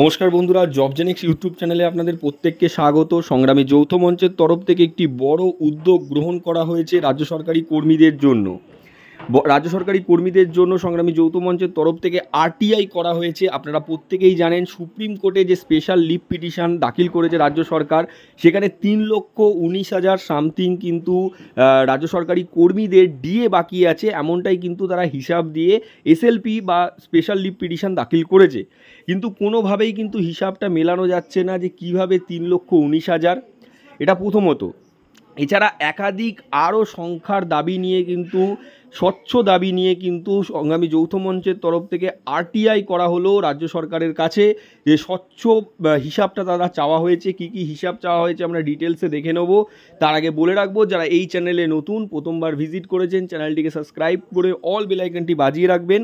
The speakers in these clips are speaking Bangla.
নমস্কার বন্ধুরা জব ইউটিউব চ্যানেলে আপনাদের প্রত্যেককে স্বাগত সংগ্রামী যৌথ মঞ্চের তরফ থেকে একটি বড় উদ্যোগ গ্রহণ করা হয়েছে রাজ্য সরকারি কর্মীদের জন্য রাজ্য সরকারি কর্মীদের জন্য সংগ্রামী যৌথ মঞ্চের তরফ থেকে আরটিআই করা হয়েছে আপনারা প্রত্যেকেই জানেন সুপ্রিম কোর্টে যে স্পেশাল লিভ পিটিশন দাখিল করেছে রাজ্য সরকার সেখানে তিন লক্ষ উনিশ হাজার সামথিং কিন্তু রাজ্য সরকারি কর্মীদের ডিএ বাকি আছে এমনটাই কিন্তু তারা হিসাব দিয়ে এসএলপি বা স্পেশাল লিভ পিটিশন দাখিল করেছে কিন্তু কোনোভাবেই কিন্তু হিসাবটা মেলানো যাচ্ছে না যে কিভাবে তিন লক্ষ উনিশ হাজার এটা প্রথমত এছাড়া একাধিক আরও সংখ্যার দাবি নিয়ে কিন্তু স্বচ্ছ দাবি নিয়ে কিন্তু সংগ্রামী যৌথ মঞ্চের তরফ থেকে আরটিআই করা হলো রাজ্য সরকারের কাছে যে স্বচ্ছ হিসাবটা তারা চাওয়া হয়েছে কি কি হিসাব চাওয়া হয়েছে আমরা ডিটেলসে দেখে নেব তার আগে বলে রাখবো যারা এই চ্যানেলে নতুন প্রথমবার ভিজিট করেছেন চ্যানেলটিকে সাবস্ক্রাইব করে অল বেলাইকনটি বাজিয়ে রাখবেন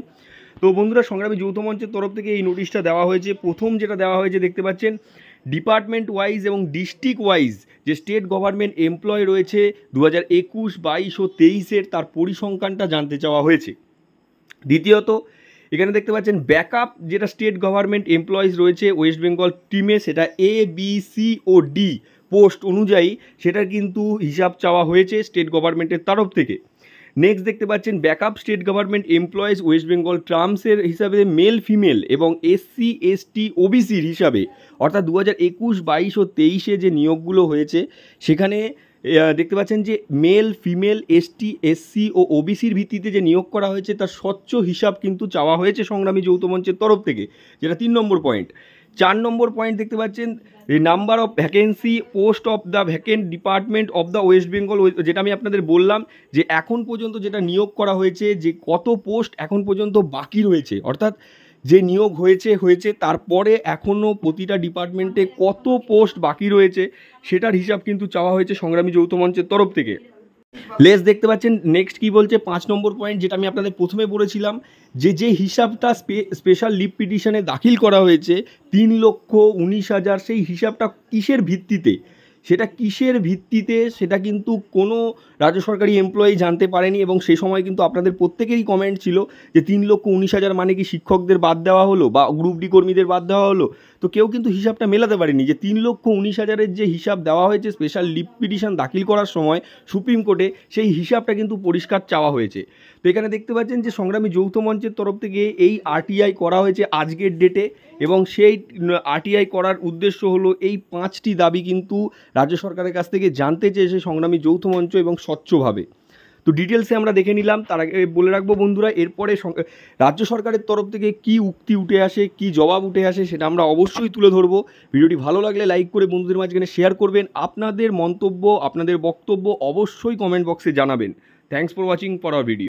তো বন্ধুরা সংগ্রামী যৌথ মঞ্চের তরফ থেকে এই নোটিশটা দেওয়া হয়েছে প্রথম যেটা দেওয়া হয়েছে দেখতে পাচ্ছেন ডিপার্টমেন্ট ওয়াইজ এবং ডিস্ট্রিক্ট ওয়াইজ যে স্টেট গভর্নমেন্ট এমপ্লয় রয়েছে দু হাজার একুশ বাইশ ও তেইশের তার পরিসংখ্যানটা জানতে চাওয়া হয়েছে দ্বিতীয়ত এখানে দেখতে পাচ্ছেন ব্যাকআপ যেটা স্টেট গভর্নমেন্ট এমপ্লয়িজ রয়েছে ওয়েস্ট বেঙ্গল টিমে সেটা এ বি সি ও ডি পোস্ট অনুযায়ী সেটার কিন্তু হিসাব চাওয়া হয়েছে স্টেট গভর্নমেন্টের তরফ থেকে নেক্সট দেখতে পাচ্ছেন backup state government employees West Bengal ট্রামসের হিসাবে মেল ফিমেল এবং এসসি এসটি ওবিসির হিসাবে অর্থাৎ দু হাজার একুশ বাইশ ও তেইশে যে নিয়োগগুলো হয়েছে সেখানে দেখতে পাচ্ছেন যে মেল ফিমেল এসটি এসসি ও ওবিসির ভিত্তিতে যে নিয়োগ করা হয়েছে তার স্বচ্ছ হিসাব কিন্তু চাওয়া হয়েছে সংগ্রামী যৌথ মঞ্চের তরফ থেকে যেটা তিন নম্বর পয়েন্ট চার নম্বর পয়েন্ট দেখতে পাচ্ছেন number of vacancy post of the vacant department of the West Bengal যেটা আমি আপনাদের বললাম যে এখন পর্যন্ত যেটা নিয়োগ করা হয়েছে যে কত পোস্ট এখন পর্যন্ত বাকি রয়েছে অর্থাৎ যে নিয়োগ হয়েছে হয়েছে তারপরে এখনও প্রতিটা ডিপার্টমেন্টে কত পোস্ট বাকি রয়েছে সেটার হিসাব কিন্তু চাওয়া হয়েছে সংগ্রামী যৌথ মঞ্চের তরফ থেকে লেস দেখতে পাচ্ছেন নেক্সট কি বলছে পাঁচ নম্বর পয়েন্ট যেটা আমি আপনাদের প্রথমে বলেছিলাম যে যে হিসাবটা স্পেশাল লিপ পিটিশনে দাখিল করা হয়েছে তিন লক্ষ উনিশ হাজার সেই হিসাবটা কিসের ভিত্তিতে সেটা কিসের ভিত্তিতে সেটা কিন্তু কোনো রাজ্য সরকারি এমপ্লয়ি জানতে পারেনি এবং সেই সময় কিন্তু আপনাদের প্রত্যেকেরই কমেন্ট ছিল যে তিন লক্ষ উনিশ হাজার মানে কি শিক্ষকদের বাদ দেওয়া হলো বা গ্রুপ ডি কর্মীদের বাদ দেওয়া হলো তো কেউ কিন্তু হিসাবটা মেলাতে পারেনি যে তিন লক্ষ উনিশ হাজারের যে হিসাব দেওয়া হয়েছে স্পেশাল লিপ পিটিশন দাখিল করার সময় সুপ্রিম কোর্টে সেই হিসাবটা কিন্তু পরিষ্কার চাওয়া হয়েছে তো এখানে দেখতে পাচ্ছেন যে সংগ্রামী যৌথ মঞ্চের তরফ থেকে এই আরটিআই করা হয়েছে আজকের ডেটে এবং সেই আরটিআই করার উদ্দেশ্য হলো এই পাঁচটি দাবি কিন্তু রাজ্য সরকারের কাছ থেকে জানতে চেয়েছে সংগ্রামী যৌথ মঞ্চ এবং স্বচ্ছভাবে তো ডিটেলসে আমরা দেখে নিলাম তার আগে বলে রাখবো বন্ধুরা এরপরে রাজ্য সরকারের তরফ থেকে কি উক্তি উঠে আসে কি জবাব উঠে আসে সেটা আমরা অবশ্যই তুলে ধরবো ভিডিওটি ভালো লাগলে লাইক করে বন্ধুদের মাঝখানে শেয়ার করবেন আপনাদের মন্তব্য আপনাদের বক্তব্য অবশ্যই কমেন্ট বক্সে জানাবেন থ্যাংকস ফর ওয়াচিং পর ভিডিও